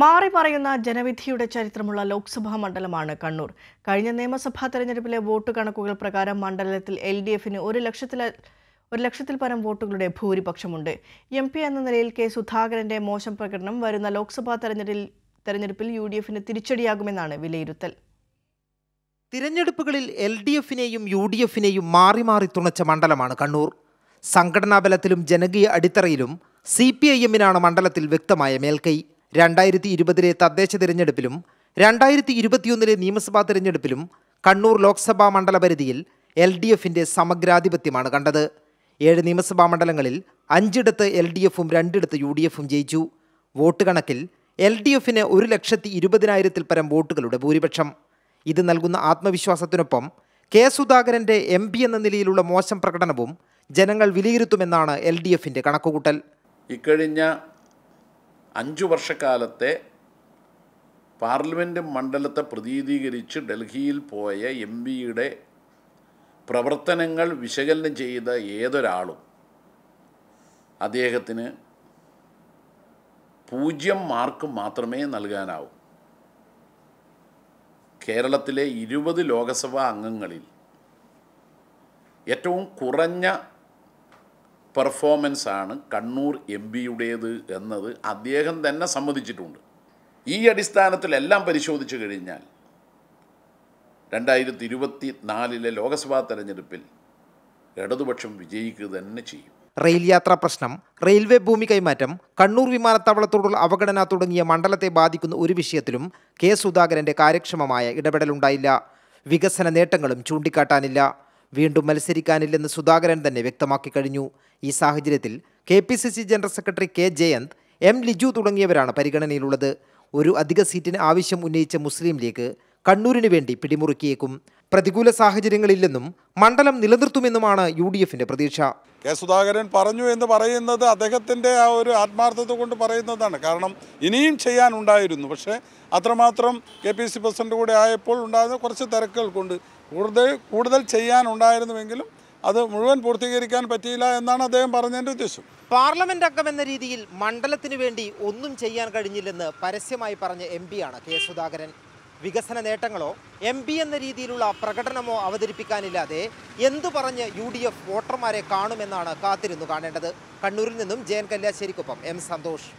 മാറി മറിയുന്ന ജനവിധിയുടെ ചരിത്രമുള്ള ലോക്സഭാ മണ്ഡലമാണ് കണ്ണൂർ കഴിഞ്ഞ നിയമസഭാ തെരഞ്ഞെടുപ്പിലെ വോട്ട് കണക്കുകൾ പ്രകാരം മണ്ഡലത്തിൽ എൽ ഡി എഫിന് ഒരു ലക്ഷത്തിൽ ഒരു ലക്ഷത്തിൽ പരം വോട്ടുകളുടെ ഭൂരിപക്ഷമുണ്ട് എം പി എന്ന നിലയിൽ കെ സുധാകരന്റെ മോശം പ്രകടനം വരുന്ന ലോക്സഭാ തെരഞ്ഞെടുപ്പിൽ തെരഞ്ഞെടുപ്പിൽ യു ഡി എഫിന് തിരിച്ചടിയാകുമെന്നാണ് വിലയിരുത്തൽ തിരഞ്ഞെടുപ്പുകളിൽ എൽ ഡി എഫിനെയും യു ഡി എഫിനെയും മാറി മാറി തുണച്ച മണ്ഡലമാണ് കണ്ണൂർ ബലത്തിലും ജനകീയ അടിത്തറയിലും സി പി ഐ എമ്മിനാണ് മണ്ഡലത്തിൽ വ്യക്തമായ മേൽക്കൈ രണ്ടായിരത്തി ഇരുപതിലെ തദ്ദേശ തിരഞ്ഞെടുപ്പിലും രണ്ടായിരത്തി ഇരുപത്തിയൊന്നിലെ നിയമസഭാ തിരഞ്ഞെടുപ്പിലും കണ്ണൂർ ലോക്സഭാ മണ്ഡല പരിധിയിൽ എൽ ഡി എഫിൻ്റെ സമഗ്രാധിപത്യമാണ് കണ്ടത് ഏഴ് നിയമസഭാ മണ്ഡലങ്ങളിൽ അഞ്ചിടത്ത് എൽ ഡി എഫും രണ്ടിടത്ത് യു ഡി എഫും ജയിച്ചു വോട്ട് കണക്കിൽ എൽ ഡി എഫിന് ഒരു ലക്ഷത്തി ഇരുപതിനായിരത്തിൽ പരം വോട്ടുകളുടെ ഭൂരിപക്ഷം ഇത് നൽകുന്ന ആത്മവിശ്വാസത്തിനൊപ്പം കെ സുധാകരൻ്റെ എം പി എന്ന നിലയിലുള്ള മോശം പ്രകടനവും ജനങ്ങൾ വിലയിരുത്തുമെന്നാണ് എൽ ഡി എഫിൻ്റെ കണക്കുകൂട്ടൽ ഇക്കഴിഞ്ഞ അഞ്ചു വർഷക്കാലത്തെ പാർലമെൻറ്റ് മണ്ഡലത്തെ പ്രതിനിധീകരിച്ച് ഡൽഹിയിൽ പോയ എം പിയുടെ പ്രവർത്തനങ്ങൾ വിശകലനം ചെയ്ത ഏതൊരാളും അദ്ദേഹത്തിന് പൂജ്യം മാർക്ക് മാത്രമേ നൽകാനാവൂ കേരളത്തിലെ ഇരുപത് ലോകസഭാ അംഗങ്ങളിൽ ഏറ്റവും കുറഞ്ഞ പെർഫോമൻസാണ് കണ്ണൂർ എം പിയുടേത് എന്നത് അദ്ദേഹം തന്നെ സമ്മതിച്ചിട്ടുണ്ട് ഈ അടിസ്ഥാനത്തിലെല്ലാം പരിശോധിച്ചു കഴിഞ്ഞാൽ രണ്ടായിരത്തി ഇരുപത്തി നാലിലെ ലോക്സഭാ തെരഞ്ഞെടുപ്പിൽ ഇടതുപക്ഷം വിജയിക്കുക തന്നെ ചെയ്യും റെയിൽ യാത്രാ പ്രശ്നം റെയിൽവേ ഭൂമി കൈമാറ്റം കണ്ണൂർ വിമാനത്താവളത്തോടുള്ള അവഗണന തുടങ്ങിയ മണ്ഡലത്തെ ബാധിക്കുന്ന ഒരു വിഷയത്തിലും കെ സുധാകരൻ്റെ കാര്യക്ഷമമായ ഇടപെടലുണ്ടായില്ല വികസന നേട്ടങ്ങളും ചൂണ്ടിക്കാട്ടാനില്ല വീണ്ടും മത്സരിക്കാനില്ലെന്ന് സുധാകരൻ തന്നെ വ്യക്തമാക്കി കഴിഞ്ഞു ഈ സാഹചര്യത്തിൽ K P C C general secretary K Jayanth M Liju തുടങ്ങിയവരാണ് പരിഗണനയിലുള്ളത് ഒരു അധിക സീറ്റിന് ആവശ്യം ഉന്നയിച്ച മുസ്ലിം ലീഗ് കണ്ണൂരിന് വേണ്ടി പിടിമുറുക്കിയേക്കും പ്രതികൂല സാഹചര്യങ്ങളില്ലെന്നും മണ്ഡലം നിലനിർത്തുമെന്നുമാണ് യു ഡി എഫിന്റെ പ്രതീക്ഷ കെ സുധാകരൻ പറഞ്ഞു എന്ന് പറയുന്നത് അദ്ദേഹത്തിന്റെ ആ ഒരു ആത്മാർത്ഥത കൊണ്ട് പറയുന്നതാണ് കാരണം ഇനിയും ചെയ്യാനുണ്ടായിരുന്നു പക്ഷേ അത്രമാത്രം കെ പി സി പ്രസിഡന്റ് കൂടെ ആയപ്പോൾ ഉണ്ടായിരുന്ന കുറച്ച് തിരക്കുകൾ കൊണ്ട് കൂടുതൽ കൂടുതൽ ചെയ്യാനുണ്ടായിരുന്നുവെങ്കിലും അത് മുഴുവൻ പൂർത്തീകരിക്കാൻ പറ്റിയില്ല എന്നാണ് അദ്ദേഹം പറഞ്ഞതിന്റെ ഉദ്ദേശം പാർലമെന്റ് അംഗം എന്ന രീതിയിൽ മണ്ഡലത്തിന് വേണ്ടി ഒന്നും ചെയ്യാൻ കഴിഞ്ഞില്ലെന്ന് പരസ്യമായി പറഞ്ഞ എം ആണ് കെ സുധാകരൻ വികസന നേട്ടങ്ങളോ എം പി എന്ന രീതിയിലുള്ള പ്രകടനമോ അവതരിപ്പിക്കാനില്ലാതെ എന്തു പറഞ്ഞ് യു ഡി എഫ് വോട്ടർമാരെ കാണുമെന്നാണ് കാത്തിരുന്നു കാണേണ്ടത് കണ്ണൂരിൽ നിന്നും ജയൻ കല്യാശ്ശേരിക്കൊപ്പം എം സന്തോഷ്